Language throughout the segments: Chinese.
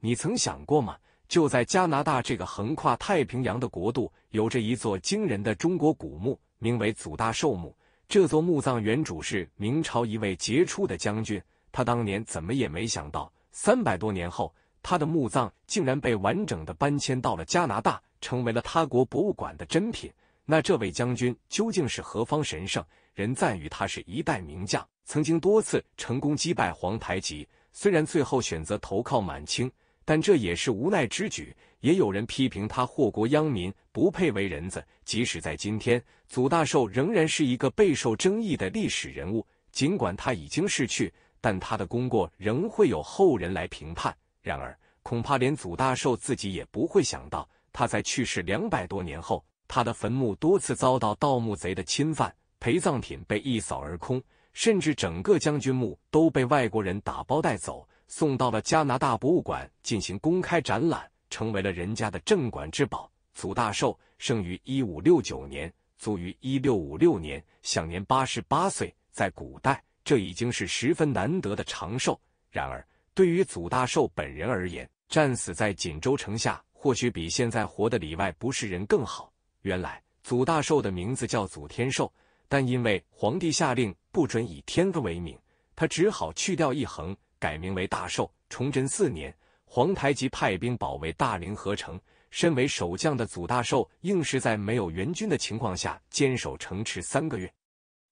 你曾想过吗？就在加拿大这个横跨太平洋的国度，有着一座惊人的中国古墓，名为祖大寿墓。这座墓葬原主是明朝一位杰出的将军，他当年怎么也没想到，三百多年后，他的墓葬竟然被完整的搬迁到了加拿大，成为了他国博物馆的珍品。那这位将军究竟是何方神圣？人赞誉他是“一代名将”，曾经多次成功击败皇太极，虽然最后选择投靠满清。但这也是无奈之举，也有人批评他祸国殃民，不配为人子。即使在今天，祖大寿仍然是一个备受争议的历史人物。尽管他已经逝去，但他的功过仍会有后人来评判。然而，恐怕连祖大寿自己也不会想到，他在去世两百多年后，他的坟墓多次遭到盗墓贼的侵犯，陪葬品被一扫而空，甚至整个将军墓都被外国人打包带走。送到了加拿大博物馆进行公开展览，成为了人家的镇馆之宝。祖大寿生于一五六九年，卒于一六五六年，享年八十八岁。在古代，这已经是十分难得的长寿。然而，对于祖大寿本人而言，战死在锦州城下，或许比现在活得里外不是人更好。原来，祖大寿的名字叫祖天寿，但因为皇帝下令不准以天字为名，他只好去掉一横。改名为大寿。崇祯四年，皇太极派兵保卫大凌河城，身为守将的祖大寿，硬是在没有援军的情况下坚守城池三个月，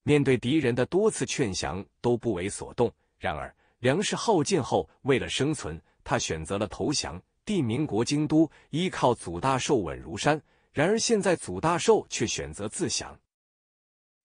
面对敌人的多次劝降都不为所动。然而粮食耗尽后，为了生存，他选择了投降。地民国京都，依靠祖大寿稳如山。然而现在，祖大寿却选择自降。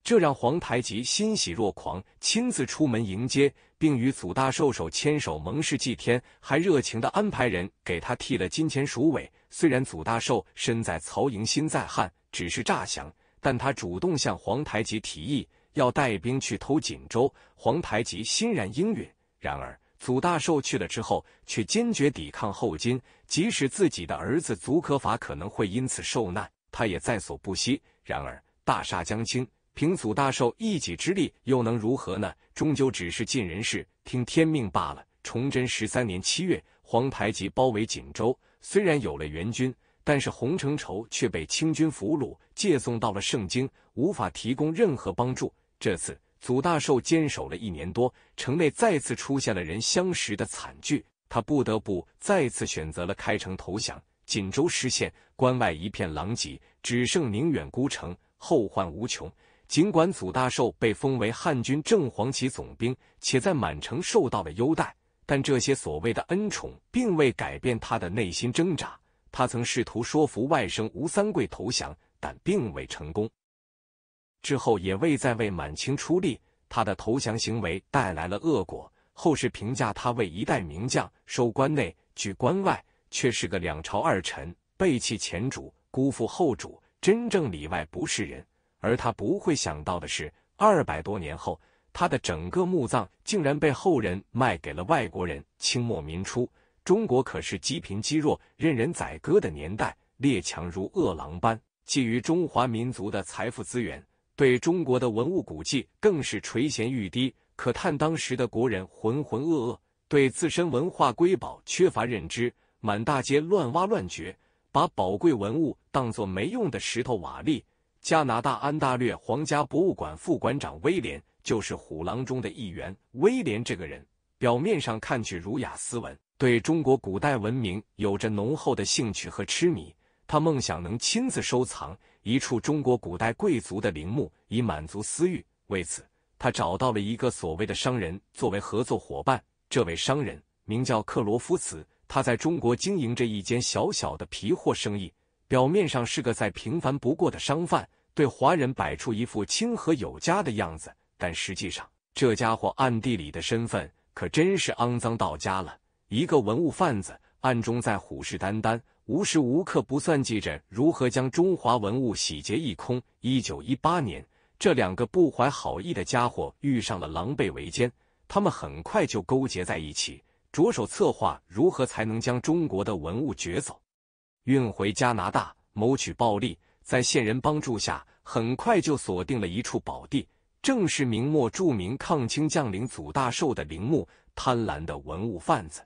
这让皇太极欣喜若狂，亲自出门迎接，并与祖大寿手牵手盟誓祭天，还热情的安排人给他剃了金钱鼠尾。虽然祖大寿身在曹营心在汉，只是诈降，但他主动向皇太极提议要带兵去偷锦州，皇太极欣然应允。然而，祖大寿去了之后，却坚决抵抗后金，即使自己的儿子祖可法可能会因此受难，他也在所不惜。然而大厦将倾。凭祖大寿一己之力又能如何呢？终究只是尽人事、听天命罢了。崇祯十三年七月，皇太极包围锦州，虽然有了援军，但是洪承畴却被清军俘虏，借送到了盛京，无法提供任何帮助。这次祖大寿坚守了一年多，城内再次出现了人相识的惨剧，他不得不再次选择了开城投降。锦州失陷，关外一片狼藉，只剩宁远孤城，后患无穷。尽管祖大寿被封为汉军正黄旗总兵，且在满城受到了优待，但这些所谓的恩宠并未改变他的内心挣扎。他曾试图说服外甥吴三桂投降，但并未成功。之后也未再为满清出力。他的投降行为带来了恶果。后世评价他为一代名将，守关内，举关外，却是个两朝二臣，背弃前主，辜负后主，真正里外不是人。而他不会想到的是，二百多年后，他的整个墓葬竟然被后人卖给了外国人。清末民初，中国可是积贫积弱、任人宰割的年代，列强如饿狼般觊觎中华民族的财富资源，对中国的文物古迹更是垂涎欲滴。可叹当时的国人浑浑噩噩，对自身文化瑰宝缺乏认知，满大街乱挖乱掘，把宝贵文物当作没用的石头瓦砾。加拿大安大略皇家博物馆副馆长威廉就是虎狼中的一员。威廉这个人表面上看去儒雅斯文，对中国古代文明有着浓厚的兴趣和痴迷。他梦想能亲自收藏一处中国古代贵族的陵墓，以满足私欲。为此，他找到了一个所谓的商人作为合作伙伴。这位商人名叫克罗夫茨，他在中国经营着一间小小的皮货生意。表面上是个再平凡不过的商贩，对华人摆出一副亲和有加的样子，但实际上这家伙暗地里的身份可真是肮脏到家了。一个文物贩子，暗中在虎视眈眈，无时无刻不算计着如何将中华文物洗劫一空。一九一八年，这两个不怀好意的家伙遇上了狼狈为奸，他们很快就勾结在一起，着手策划如何才能将中国的文物掘走。运回加拿大谋取暴利，在线人帮助下，很快就锁定了一处宝地，正是明末著名抗清将领祖大寿的陵墓。贪婪的文物贩子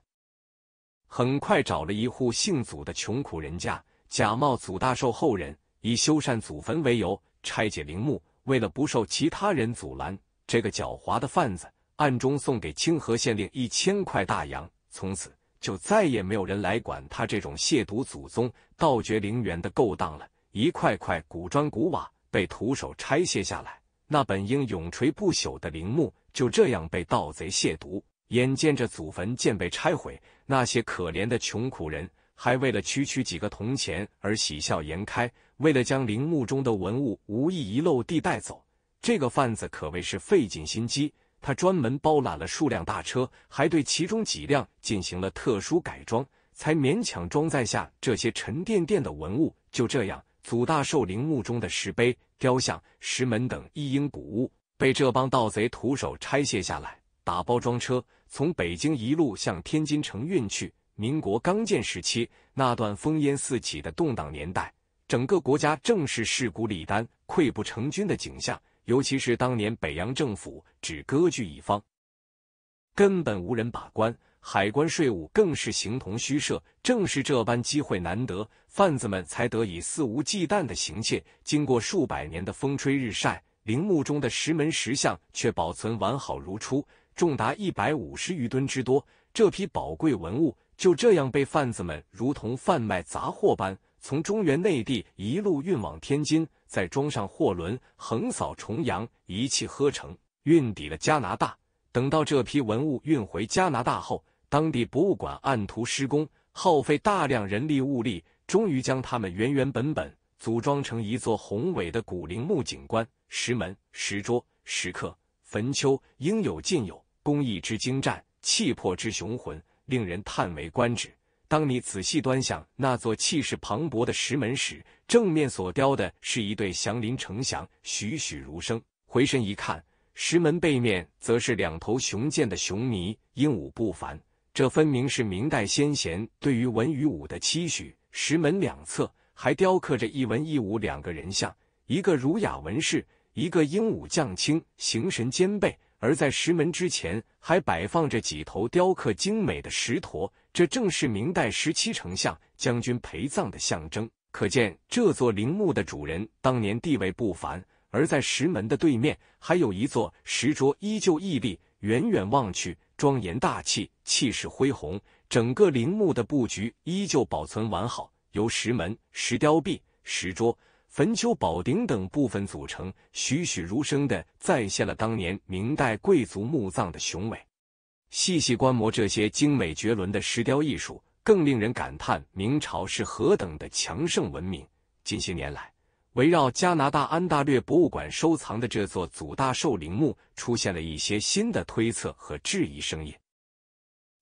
很快找了一户姓祖的穷苦人家，假冒祖大寿后人，以修缮祖坟为由拆解陵墓。为了不受其他人阻拦，这个狡猾的贩子暗中送给清河县令一千块大洋，从此。就再也没有人来管他这种亵渎祖宗、盗掘陵园的勾当了。一块块古砖古瓦被徒手拆卸下来，那本应永垂不朽的陵墓就这样被盗贼亵渎。眼见着祖坟渐被拆毁，那些可怜的穷苦人还为了区区几个铜钱而喜笑颜开。为了将陵墓中的文物无意遗漏地带走，这个贩子可谓是费尽心机。他专门包揽了数辆大车，还对其中几辆进行了特殊改装，才勉强装载下这些沉甸甸的文物。就这样，祖大寿陵墓中的石碑、雕像、石门等一应古物，被这帮盗贼徒手拆卸下来，打包装车，从北京一路向天津城运去。民国刚建时期，那段烽烟四起的动荡年代，整个国家正是尸骨李丹、溃不成军的景象。尤其是当年北洋政府只割据一方，根本无人把关，海关税务更是形同虚设。正是这般机会难得，贩子们才得以肆无忌惮的行窃。经过数百年的风吹日晒，陵墓中的石门石像却保存完好如初，重达一百五十余吨之多。这批宝贵文物就这样被贩子们如同贩卖杂货般，从中原内地一路运往天津。再装上货轮，横扫重洋，一气呵成，运抵了加拿大。等到这批文物运回加拿大后，当地博物馆按图施工，耗费大量人力物力，终于将它们原原本本组装成一座宏伟的古陵墓景观：石门、石桌、石刻、坟丘，应有尽有。工艺之精湛，气魄之雄浑，令人叹为观止。当你仔细端详那座气势磅礴的石门时，正面所雕的是一对祥林呈祥，栩栩如生；回身一看，石门背面则是两头雄健的雄麋，英武不凡。这分明是明代先贤对于文与武的期许。石门两侧还雕刻着一文一武两个人像，一个儒雅文士，一个英武将卿，形神兼备。而在石门之前，还摆放着几头雕刻精美的石驼。这正是明代十七丞相将军陪葬的象征，可见这座陵墓的主人当年地位不凡。而在石门的对面，还有一座石桌依旧屹立，远远望去，庄严大气，气势恢宏。整个陵墓的布局依旧保存完好，由石门、石雕壁、石桌、坟丘、宝顶等部分组成，栩栩如生地再现了当年明代贵族墓葬的雄伟。细细观摩这些精美绝伦的石雕艺术，更令人感叹明朝是何等的强盛文明。近些年来，围绕加拿大安大略博物馆收藏的这座祖大寿陵墓，出现了一些新的推测和质疑声音。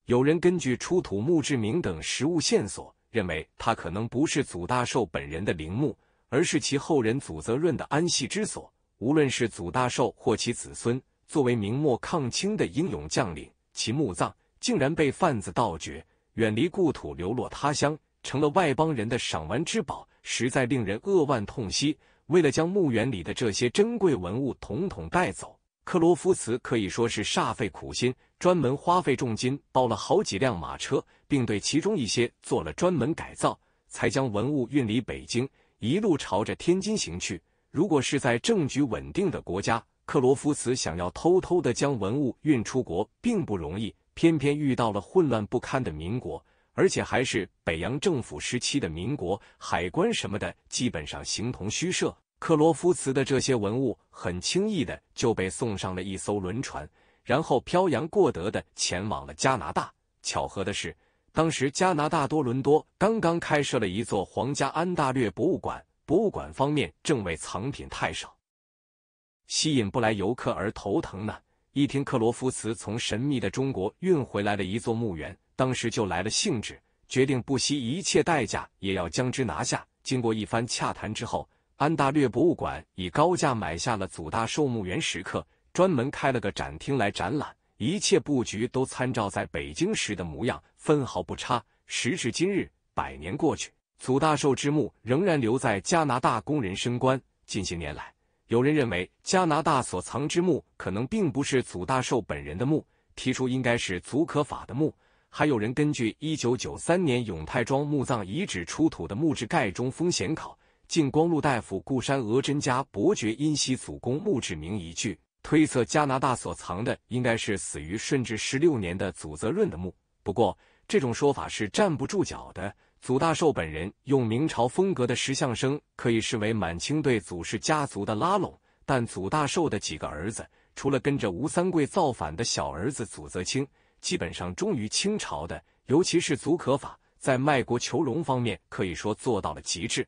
有人根据出土墓志铭等实物线索，认为它可能不是祖大寿本人的陵墓，而是其后人祖泽润的安息之所。无论是祖大寿或其子孙，作为明末抗清的英勇将领。其墓葬竟然被贩子盗掘，远离故土，流落他乡，成了外邦人的赏玩之宝，实在令人扼腕痛惜。为了将墓园里的这些珍贵文物统统带走，克罗夫茨可以说是煞费苦心，专门花费重金包了好几辆马车，并对其中一些做了专门改造，才将文物运离北京，一路朝着天津行去。如果是在政局稳定的国家，克罗夫茨想要偷偷的将文物运出国，并不容易，偏偏遇到了混乱不堪的民国，而且还是北洋政府时期的民国，海关什么的基本上形同虚设。克罗夫茨的这些文物很轻易的就被送上了一艘轮船，然后漂洋过德的前往了加拿大。巧合的是，当时加拿大多伦多刚刚开设了一座皇家安大略博物馆，博物馆方面正为藏品太少。吸引不来游客而头疼呢？一听克罗夫茨从神秘的中国运回来了一座墓园，当时就来了兴致，决定不惜一切代价也要将之拿下。经过一番洽谈之后，安大略博物馆以高价买下了祖大寿墓园石刻，专门开了个展厅来展览，一切布局都参照在北京时的模样，分毫不差。时至今日，百年过去，祖大寿之墓仍然留在加拿大工人身官。近些年来，有人认为加拿大所藏之墓可能并不是祖大寿本人的墓，提出应该是祖可法的墓。还有人根据一九九三年永泰庄墓葬遗址出土的墓志盖中风险考，晋光禄大夫固山俄真家伯爵因西祖公墓志铭一句，推测加拿大所藏的应该是死于顺治十六年的祖泽润的墓。不过，这种说法是站不住脚的。祖大寿本人用明朝风格的石像生，可以视为满清对祖氏家族的拉拢。但祖大寿的几个儿子，除了跟着吴三桂造反的小儿子祖泽清，基本上忠于清朝的。尤其是祖可法，在卖国求荣方面，可以说做到了极致。